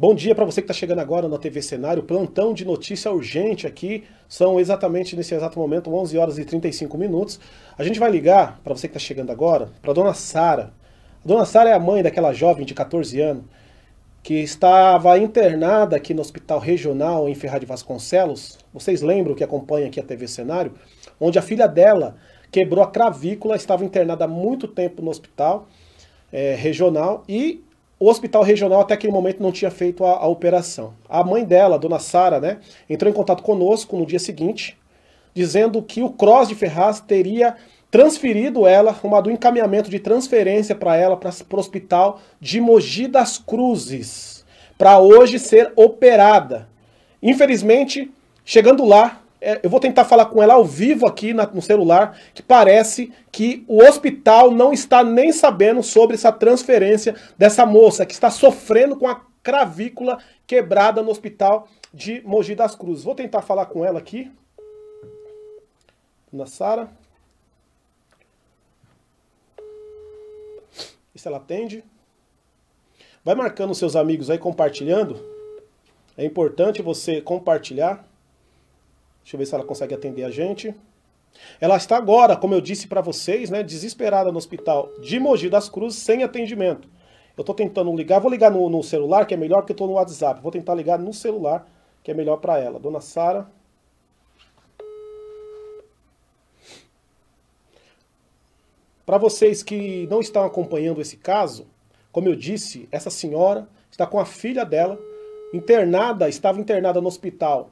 Bom dia para você que está chegando agora na TV Cenário, plantão de notícia urgente aqui. São exatamente nesse exato momento 11 horas e 35 minutos. A gente vai ligar para você que está chegando agora para dona Sara. A dona Sara é a mãe daquela jovem de 14 anos que estava internada aqui no Hospital Regional em Ferrari de Vasconcelos. Vocês lembram que acompanha aqui a TV Cenário, onde a filha dela quebrou a cravícula, estava internada há muito tempo no hospital é, regional e o hospital regional até aquele momento não tinha feito a, a operação. A mãe dela, dona Sara, né, entrou em contato conosco no dia seguinte, dizendo que o Cross de Ferraz teria transferido ela, arrumado um encaminhamento de transferência para ela para o hospital de Mogi das Cruzes, para hoje ser operada. Infelizmente, chegando lá, é, eu vou tentar falar com ela ao vivo aqui na, no celular, que parece que o hospital não está nem sabendo sobre essa transferência dessa moça que está sofrendo com a cravícula quebrada no hospital de Mogi das Cruzes. Vou tentar falar com ela aqui. Dona Sara. E se ela atende? Vai marcando seus amigos aí, compartilhando. É importante você compartilhar. Deixa eu ver se ela consegue atender a gente. Ela está agora, como eu disse para vocês, né, desesperada no hospital de Mogi das Cruzes, sem atendimento. Eu estou tentando ligar, vou ligar no, no, celular, que é melhor, porque eu estou no WhatsApp. Vou tentar ligar no celular, que é melhor para ela. Dona Sara. Para vocês que não estão acompanhando esse caso, como eu disse, essa senhora está com a filha dela internada, estava internada no hospital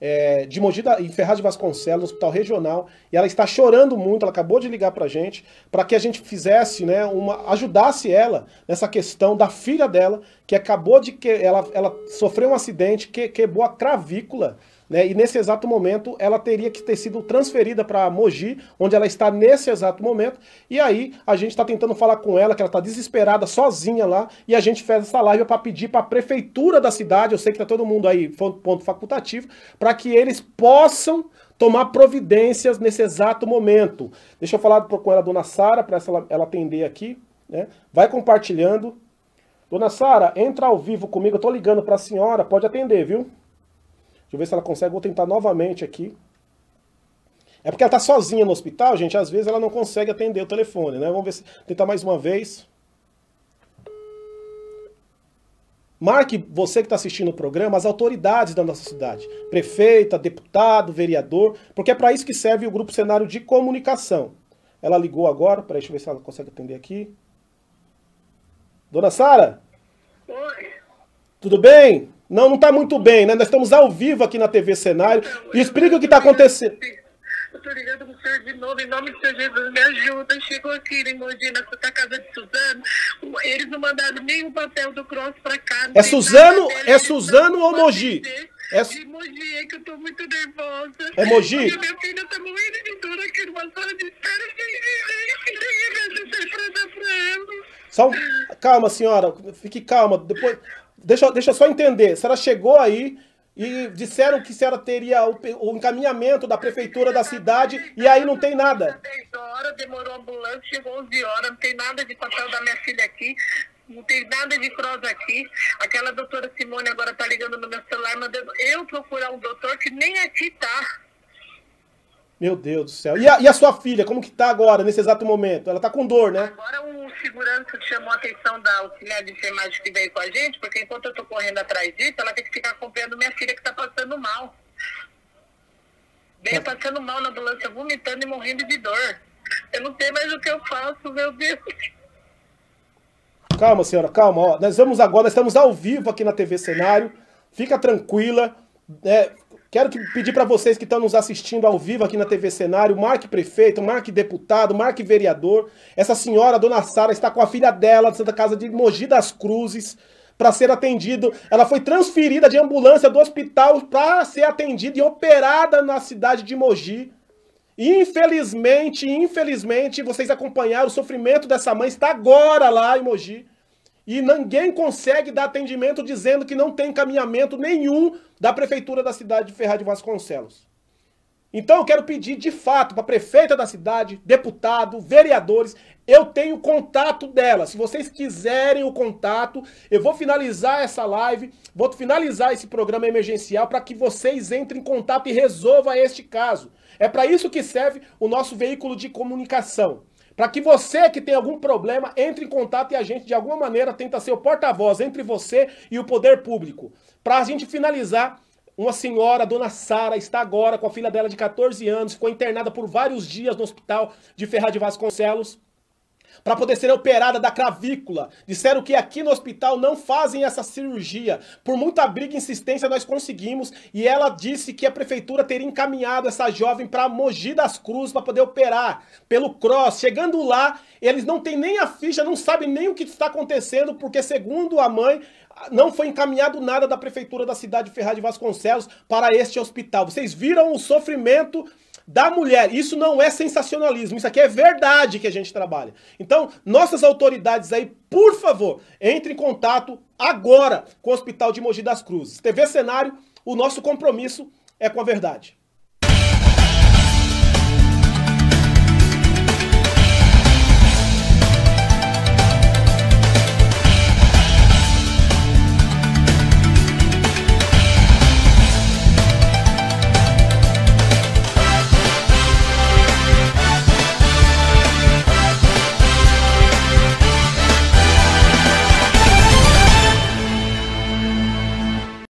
é, de Mogi da, em Ferraz de Vasconcelos, no Hospital Regional, e ela está chorando muito, ela acabou de ligar para a gente, para que a gente fizesse, né, uma, ajudasse ela nessa questão da filha dela, que acabou de, que ela, ela sofreu um acidente, que quebrou a clavícula, né? E nesse exato momento ela teria que ter sido transferida para Mogi, onde ela está nesse exato momento. E aí a gente está tentando falar com ela, que ela está desesperada, sozinha lá, e a gente fez essa live para pedir para a prefeitura da cidade, eu sei que tá todo mundo aí ponto facultativo, para que eles possam tomar providências nesse exato momento. Deixa eu falar com ela, dona Sara, para ela, ela atender aqui. Né? Vai compartilhando. Dona Sara, entra ao vivo comigo, eu tô ligando para a senhora, pode atender, viu? Deixa eu ver se ela consegue. Vou tentar novamente aqui. É porque ela está sozinha no hospital, gente. Às vezes ela não consegue atender o telefone, né? Vamos ver se... Tentar mais uma vez. Marque, você que está assistindo o programa, as autoridades da nossa cidade. Prefeita, deputado, vereador. Porque é para isso que serve o Grupo Cenário de Comunicação. Ela ligou agora. Peraí, deixa eu ver se ela consegue atender aqui. Dona Sara? Oi. Tudo bem? Não, não está muito bem, né? Nós estamos ao vivo aqui na TV Cenário. Então, Explica o que está acontecendo. Eu tô ligando pro Senhor de novo, em nome de Jesus, me ajuda. Chegou aqui em Mogi, na Casa de Suzano. Eles não mandaram nem o papel do cross para cá. É Suzano, é Suzano ou Mogi? É... De Mogi, é que eu tô muito nervosa. É Mogi? Porque minha filha tá morrendo de dor aqui numa sala de espera. Só Calma, senhora. Fique calma. Depois... Deixa, deixa eu só entender. A senhora chegou aí e disseram que a senhora teria o, o encaminhamento da prefeitura da cidade e aí não tem nada. 10 horas, demorou a ambulância, chegou 11 horas, não tem nada de papel da minha filha aqui não tem nada de prosa aqui. Aquela doutora Simone agora tá ligando no meu celular, mandando eu procurar um doutor que nem é aqui tá. Meu Deus do céu. E a, e a, sua filha, como que tá agora, nesse exato momento? Ela tá com dor, né? Agora o segurança chamou a atenção da auxiliar de enfermagem que veio com a gente, porque enquanto eu tô correndo atrás disso, ela tem que ficar acompanhando minha filha que tá passando mal. Vem passando mal na ambulância, vomitando e morrendo de dor. Eu não sei mais o que eu faço, meu Deus. Calma, senhora, calma. Ó, nós vamos agora, nós estamos ao vivo aqui na TV Cenário. Fica tranquila. É, Quero que, pedir para vocês que estão nos assistindo ao vivo aqui na TV Cenário, marque prefeito, marque deputado, marque vereador. Essa senhora, dona Sara, está com a filha dela, de Santa Casa de Mogi das Cruzes, para ser atendido. Ela foi transferida de ambulância do hospital para ser atendida e operada na cidade de Mogi. Infelizmente, infelizmente, vocês acompanharam o sofrimento dessa mãe, está agora lá em Mogi e ninguém consegue dar atendimento dizendo que não tem encaminhamento nenhum da prefeitura da cidade de Ferrar de Vasconcelos. Então eu quero pedir de fato para a prefeita da cidade, deputado, vereadores, eu tenho contato dela. Se vocês quiserem o contato, eu vou finalizar essa live, vou finalizar esse programa emergencial para que vocês entrem em contato e resolvam este caso. É para isso que serve o nosso veículo de comunicação para que você que tem algum problema entre em contato e a gente de alguma maneira tenta ser o porta-voz entre você e o poder público. Para a gente finalizar, uma senhora, a dona Sara, está agora com a filha dela de 14 anos, ficou internada por vários dias no hospital de Ferrar de Vasconcelos para poder ser operada da cravícula. Disseram que aqui no hospital não fazem essa cirurgia. Por muita briga e insistência nós conseguimos e ela disse que a prefeitura teria encaminhado essa jovem para Mogi das Cruzes para poder operar pelo cross. Chegando lá, eles não têm nem a ficha, não sabem nem o que está acontecendo, porque segundo a mãe, não foi encaminhado nada da prefeitura da cidade de Ferraz de Vasconcelos para este hospital. Vocês viram o sofrimento da mulher. Isso não é sensacionalismo, isso aqui é verdade que a gente trabalha. Então, nossas autoridades aí, por favor, entre em contato agora com o Hospital de Mogi das Cruzes. TV Cenário, o nosso compromisso é com a verdade.